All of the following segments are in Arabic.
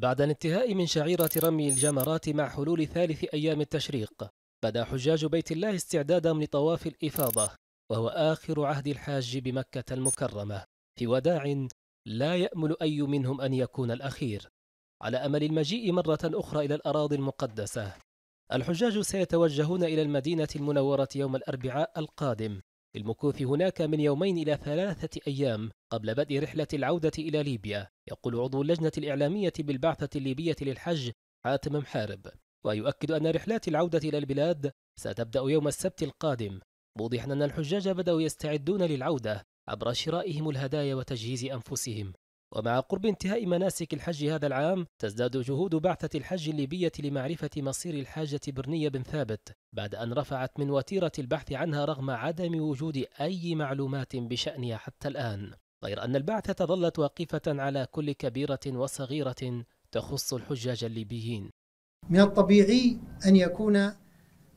بعد الانتهاء من شعيرة رمي الجمرات مع حلول ثالث أيام التشريق بدأ حجاج بيت الله استعدادهم لطواف الإفاضة وهو آخر عهد الحاج بمكة المكرمة في وداع لا يأمل أي منهم أن يكون الأخير على أمل المجيء مرة أخرى إلى الأراضي المقدسة الحجاج سيتوجهون إلى المدينة المنورة يوم الأربعاء القادم للمكوث هناك من يومين إلى ثلاثة أيام قبل بدء رحلة العودة إلى ليبيا يقول عضو اللجنة الإعلامية بالبعثة الليبية للحج حاتم محارب ويؤكد أن رحلات العودة إلى البلاد ستبدأ يوم السبت القادم موضحا أن الحجاج بدأوا يستعدون للعودة عبر شرائهم الهدايا وتجهيز أنفسهم ومع قرب انتهاء مناسك الحج هذا العام تزداد جهود بعثة الحج الليبية لمعرفة مصير الحاجة برنية بن ثابت بعد أن رفعت من وتيرة البحث عنها رغم عدم وجود أي معلومات بشأنها حتى الآن غير أن البعثة ظلت واقفة على كل كبيرة وصغيرة تخص الحجاج الليبيين من الطبيعي أن يكون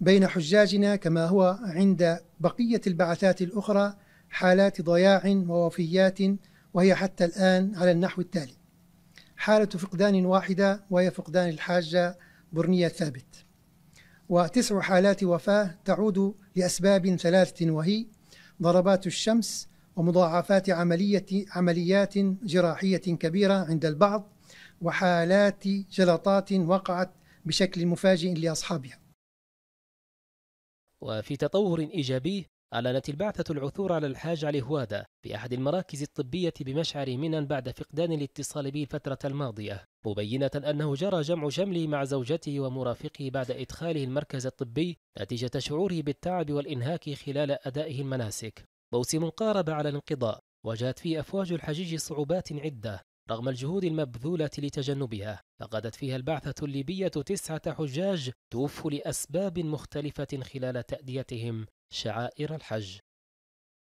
بين حجاجنا كما هو عند بقية البعثات الأخرى حالات ضياع ووفيات وهي حتى الآن على النحو التالي حالة فقدان واحدة وهي فقدان الحاجة برنية ثابت وتسع حالات وفاة تعود لأسباب ثلاثة وهي ضربات الشمس ومضاعفات عملية عمليات جراحية كبيرة عند البعض وحالات جلطات وقعت بشكل مفاجئ لأصحابها وفي تطور إيجابي أعلنت البعثة العثور على الحاج علي هوادة في أحد المراكز الطبية بمشعر منى بعد فقدان الاتصال به الفترة الماضية مبينة أنه جرى جمع شمله مع زوجته ومرافقه بعد إدخاله المركز الطبي نتيجة شعوره بالتعب والإنهاك خلال أدائه المناسك موسم قارب على الانقضاء واجهت فيه أفواج الحجيج صعوبات عدة رغم الجهود المبذولة لتجنبها فقدت فيها البعثة الليبية تسعة حجاج توفوا لأسباب مختلفة خلال تأديتهم شعائر الحج